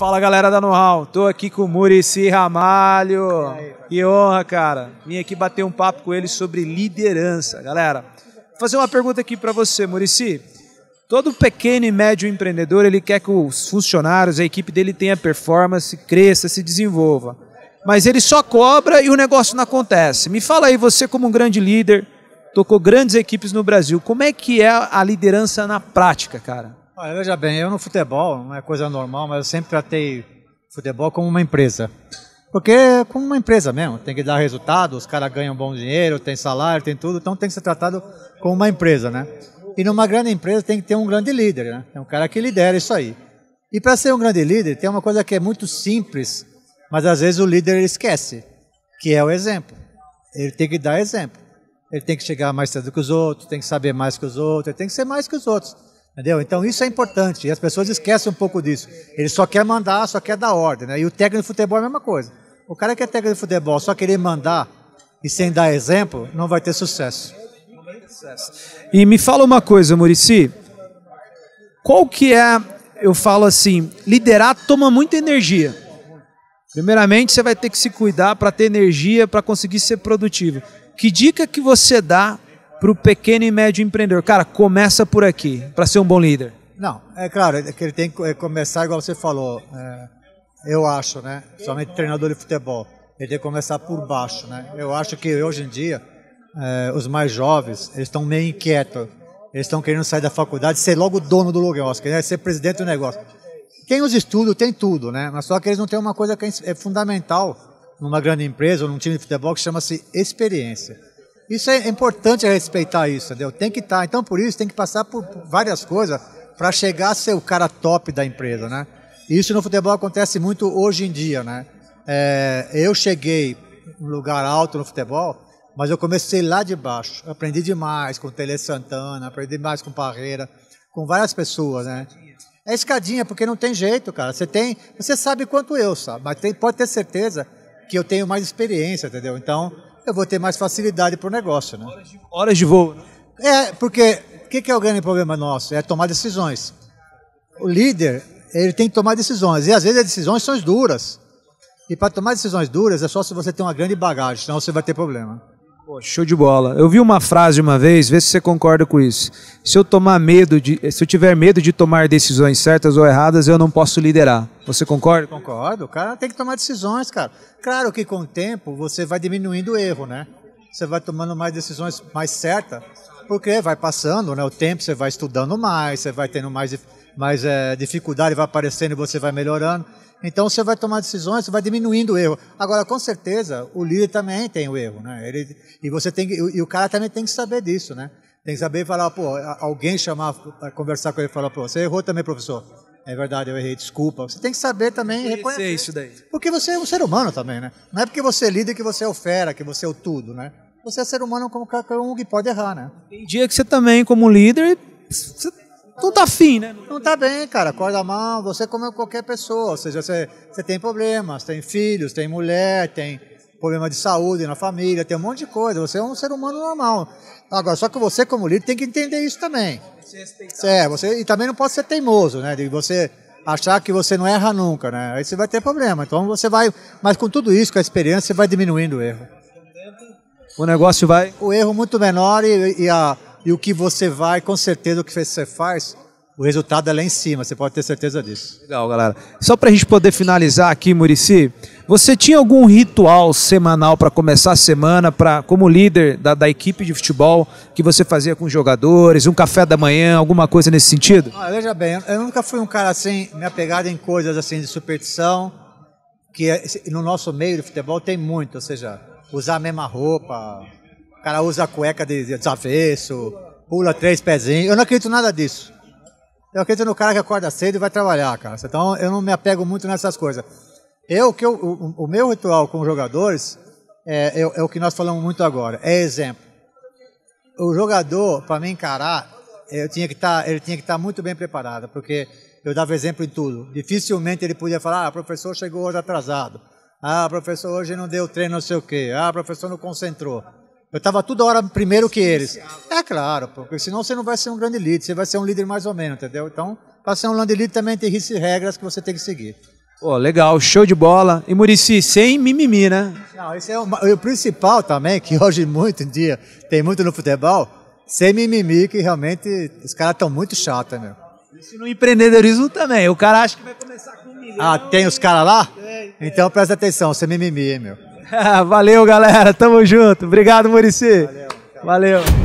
Fala galera da Know tô aqui com o Murici Ramalho. que honra, cara. Vim aqui bater um papo com ele sobre liderança, galera. Vou fazer uma pergunta aqui para você, Murici. Todo pequeno e médio empreendedor, ele quer que os funcionários, a equipe dele tenha performance, cresça, se desenvolva. Mas ele só cobra e o negócio não acontece. Me fala aí, você como um grande líder, tocou grandes equipes no Brasil. Como é que é a liderança na prática, cara? Ah, veja bem, eu no futebol, não é coisa normal, mas eu sempre tratei futebol como uma empresa. Porque é como uma empresa mesmo, tem que dar resultado, os caras ganham bom dinheiro, tem salário, tem tudo, então tem que ser tratado como uma empresa, né? E numa grande empresa tem que ter um grande líder, né? Tem um cara que lidera isso aí. E para ser um grande líder, tem uma coisa que é muito simples, mas às vezes o líder esquece, que é o exemplo. Ele tem que dar exemplo. Ele tem que chegar mais cedo que os outros, tem que saber mais que os outros, ele tem que ser mais que os outros. Entendeu? Então isso é importante e as pessoas esquecem um pouco disso. Ele só quer mandar, só quer dar ordem. Né? E o técnico de futebol é a mesma coisa. O cara que é técnico de futebol só querer mandar e sem dar exemplo, não vai ter sucesso. E me fala uma coisa, Murici. Qual que é, eu falo assim, liderar toma muita energia. Primeiramente, você vai ter que se cuidar para ter energia, para conseguir ser produtivo. Que dica que você dá para o pequeno e médio empreendedor? Cara, começa por aqui para ser um bom líder. Não, é claro, é que ele tem que é, começar igual você falou. É, eu acho, né? Somente treinador de futebol, ele tem que começar por baixo, né? Eu acho que hoje em dia é, os mais jovens eles estão meio inquietos, eles estão querendo sair da faculdade, ser logo dono do negócio, querendo né, ser presidente do negócio. Tem os estudos, tem tudo, né? Mas só que eles não têm uma coisa que é, é fundamental numa grande empresa ou num time de futebol que chama-se experiência. Isso é importante respeitar isso, entendeu? Tem que estar. Tá, então, por isso, tem que passar por várias coisas para chegar a ser o cara top da empresa, né? Isso no futebol acontece muito hoje em dia, né? É, eu cheguei em lugar alto no futebol, mas eu comecei lá de baixo. Aprendi demais com o Tele Santana, aprendi mais com Parreira, com várias pessoas, né? É escadinha, porque não tem jeito, cara. Você tem, você sabe quanto eu, sabe? Mas tem, pode ter certeza que eu tenho mais experiência, entendeu? Então, eu vou ter mais facilidade para o negócio. Né? Horas, de, horas de voo. Né? É, porque o que, que é o grande problema nosso? É tomar decisões. O líder, ele tem que tomar decisões. E às vezes as decisões são duras. E para tomar decisões duras é só se você tem uma grande bagagem, senão você vai ter problema. Pô, show de bola. Eu vi uma frase uma vez, vê se você concorda com isso. Se eu tomar medo de, se eu tiver medo de tomar decisões certas ou erradas, eu não posso liderar. Você concorda? Concordo. O cara tem que tomar decisões, cara. Claro que com o tempo você vai diminuindo o erro, né? Você vai tomando mais decisões mais certas, porque vai passando, né? O tempo você vai estudando mais, você vai tendo mais mas é, dificuldade vai aparecendo e você vai melhorando. Então você vai tomar decisões, você vai diminuindo o erro. Agora, com certeza, o líder também tem o erro, né? Ele, e você tem e, e o cara também tem que saber disso, né? Tem que saber falar, pô, alguém chamar para conversar com ele e falar, pô, você errou também, professor. É verdade, eu errei, desculpa. Você tem que saber também tem é isso daí. Porque você é um ser humano também, né? Não é porque você é líder que você é o fera, que você é o tudo, né? Você é ser humano como qualquer um que pode errar, né? Tem dia que você também, como líder, você não tá afim, né? Não tá bem, cara. Acorda mal, você como qualquer pessoa. Ou seja, você, você tem problemas, tem filhos, tem mulher, tem problema de saúde na família, tem um monte de coisa. Você é um ser humano normal. Agora, só que você, como líder, tem que entender isso também. Você é, é você E também não pode ser teimoso, né? De você achar que você não erra nunca, né? Aí você vai ter problema. Então você vai. Mas com tudo isso, com a experiência, você vai diminuindo o erro. O negócio vai. O erro muito menor e, e a e o que você vai, com certeza, o que você faz, o resultado é lá em cima, você pode ter certeza disso. Legal, galera. Só para a gente poder finalizar aqui, Murici, você tinha algum ritual semanal para começar a semana, para como líder da, da, equipe de futebol, que você fazia com os jogadores, um café da manhã, alguma coisa nesse sentido? Ah, veja bem, eu nunca fui um cara assim, me apegado em coisas assim de superstição, que é, no nosso meio de futebol tem muito, ou seja, usar a mesma roupa, o cara usa a cueca de, de desavesso, pula três pezinhos. Eu não acredito nada disso. Eu acredito no cara que acorda cedo e vai trabalhar, cara. Então eu não me apego muito nessas coisas. Eu, que eu, o, o meu ritual com os jogadores é, é, é o que nós falamos muito agora. É exemplo. O jogador, para me encarar, eu tinha que tá, ele tinha que estar tá muito bem preparado, porque eu dava exemplo em tudo. Dificilmente ele podia falar, ah, professor chegou hoje atrasado. Ah, professor hoje não deu treino não sei o quê. Ah, professor não concentrou. Eu estava toda hora primeiro que eles. É claro, porque senão você não vai ser um grande líder, você vai ser um líder mais ou menos, entendeu? Então, para ser um grande líder também tem regras que você tem que seguir. Pô, legal, show de bola. E Murici, sem mimimi, né? Não, esse é o, o principal também, que hoje muito em dia tem muito no futebol, sem mimimi, que realmente os caras estão muito chatos, né, meu. Isso no empreendedorismo também. O cara acha que vai começar com um milhão. Ah, tem os caras lá? Tem, Então presta atenção, sem mimimi, meu. Valeu, galera. Tamo junto. Obrigado, Murici. Valeu. Valeu.